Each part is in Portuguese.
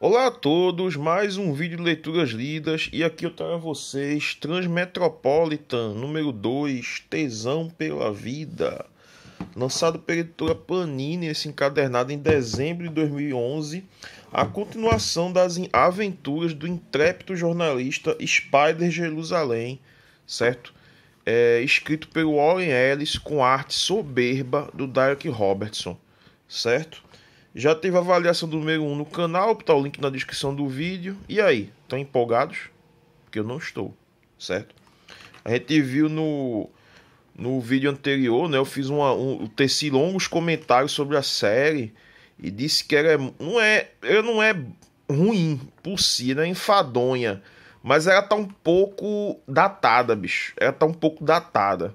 Olá a todos, mais um vídeo de leituras lidas e aqui eu trago a vocês Transmetropolitan número 2, Tesão pela Vida, lançado pela editora Panini, esse encadernado em dezembro de 2011, a continuação das aventuras do intrépido jornalista Spider Jerusalém, certo? É, escrito pelo Warren Ellis com arte soberba do Derek Robertson, certo? Já teve a avaliação do número 1 no canal, tá o link na descrição do vídeo. E aí, estão tá empolgados? Porque eu não estou, certo? A gente viu no, no vídeo anterior, né? Eu fiz uma, um, teci longos comentários sobre a série e disse que ela é, não é, ela não é ruim por si, né? Enfadonha, mas ela tá um pouco datada, bicho. Ela tá um pouco datada,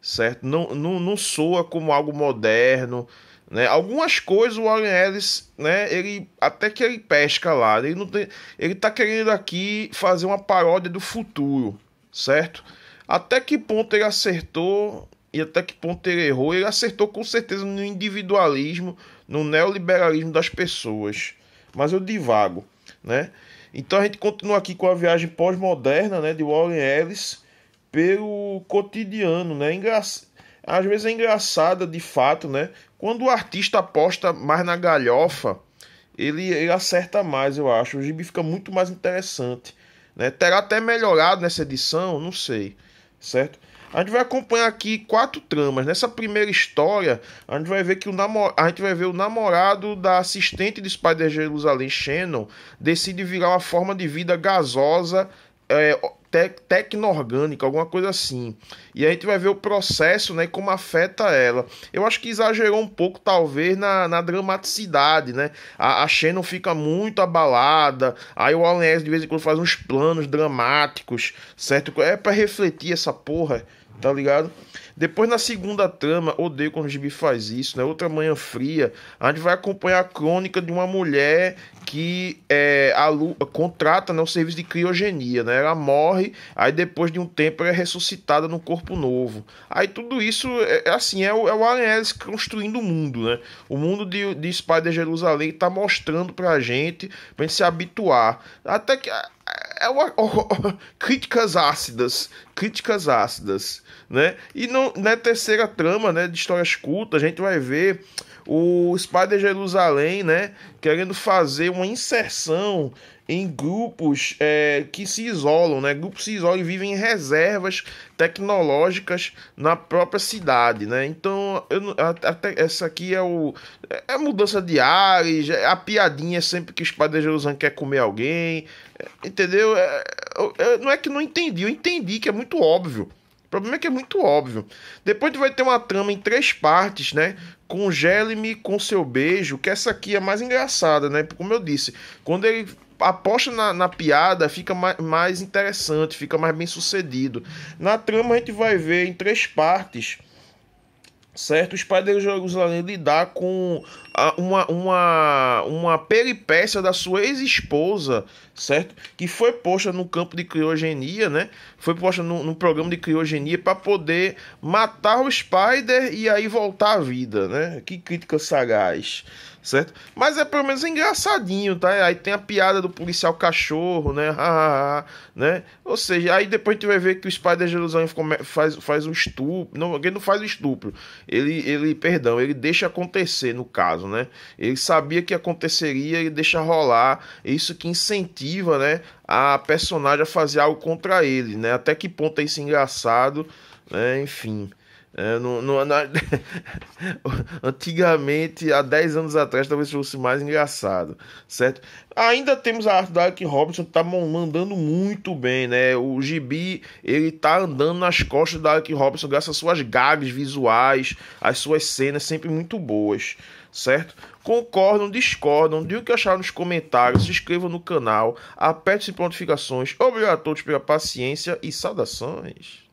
certo? Não, não, não soa como algo moderno né? Algumas coisas o Warren Ellis, né, ele, até que ele pesca lá, ele, não tem, ele tá querendo aqui fazer uma paródia do futuro, certo? Até que ponto ele acertou e até que ponto ele errou? Ele acertou com certeza no individualismo, no neoliberalismo das pessoas, mas eu divago, né? Então a gente continua aqui com a viagem pós-moderna, né, de Warren Ellis pelo cotidiano, né? Engraçado às vezes é engraçada de fato, né? Quando o artista aposta mais na galhofa, ele, ele acerta mais, eu acho. O gibi fica muito mais interessante. Né? Terá até melhorado nessa edição, não sei, certo? A gente vai acompanhar aqui quatro tramas. Nessa primeira história, a gente vai ver que o namor... a gente vai ver o namorado da assistente de Spider Jerusalém, Shannon, decide virar uma forma de vida gasosa é, tec, tecno-orgânica, alguma coisa assim. E a gente vai ver o processo, né, como afeta ela. Eu acho que exagerou um pouco, talvez, na, na dramaticidade, né? A, a Shannon fica muito abalada, aí o Alan S. de vez em quando faz uns planos dramáticos, certo? É para refletir essa porra, tá ligado? Depois na segunda trama, odeio quando o Gibi faz isso, né? Outra Manhã Fria, a gente vai acompanhar a crônica de uma mulher que é, a, contrata né, serviço de criogenia, né? Ela morre, aí depois de um tempo ela é ressuscitada num corpo novo. Aí tudo isso é, é assim, é o, é o Alien Ellis construindo o mundo, né? O mundo de, de Spider Jerusalém tá mostrando pra gente, pra gente se habituar. Até que é, é, é uma, críticas ácidas críticas ácidas, né? E não, na é terceira trama, né, de histórias cultas, a gente vai ver o Spider Jerusalém, né, querendo fazer uma inserção em grupos é, que se isolam, né? Grupos se isolam e vivem em reservas tecnológicas na própria cidade, né? Então, eu, até essa aqui é o é a mudança de ares, é, a piadinha é sempre que o Spider Jerusalém quer comer alguém, entendeu? É, eu, não é que não entendi, eu entendi que é muito óbvio. O problema é que é muito óbvio. Depois vai ter uma trama em três partes, né? Congele-me com seu beijo, que essa aqui é mais engraçada, né? Como eu disse, quando ele aposta na, na, piada, fica mais, mais interessante, fica mais bem sucedido. Na trama a gente vai ver em três partes certo? Os pais Jerusalém lidar com uma, uma, uma peripécia da sua ex-esposa, certo? Que foi posta no campo de criogenia, né? Foi posta no, no programa de criogenia para poder matar o Spider e aí voltar à vida, né? Que crítica sagaz, certo? Mas é pelo menos engraçadinho, tá? Aí tem a piada do policial cachorro, né? né? Ou seja, aí depois a gente vai ver que o Spider Jerusalém faz, faz um estupro. Não, ele não faz o estupro. Ele, ele, perdão, ele deixa acontecer, no caso, né? Ele sabia que aconteceria, ele deixa rolar. Isso que incentiva, né? A personagem a fazer algo contra ele, né? Até que ponto é isso engraçado, né? Enfim. É, no, no, na... Antigamente, há 10 anos atrás, talvez fosse mais engraçado, certo? Ainda temos a arte da Eric Robinson, tá mandando muito bem, né? O Gibi, ele tá andando nas costas da Eric Robinson, graças às suas gags visuais, as suas cenas sempre muito boas, certo? Concordam, discordam, digam o que acharam nos comentários, se inscrevam no canal, aperte-se notificações. Obrigado a todos pela paciência e saudações.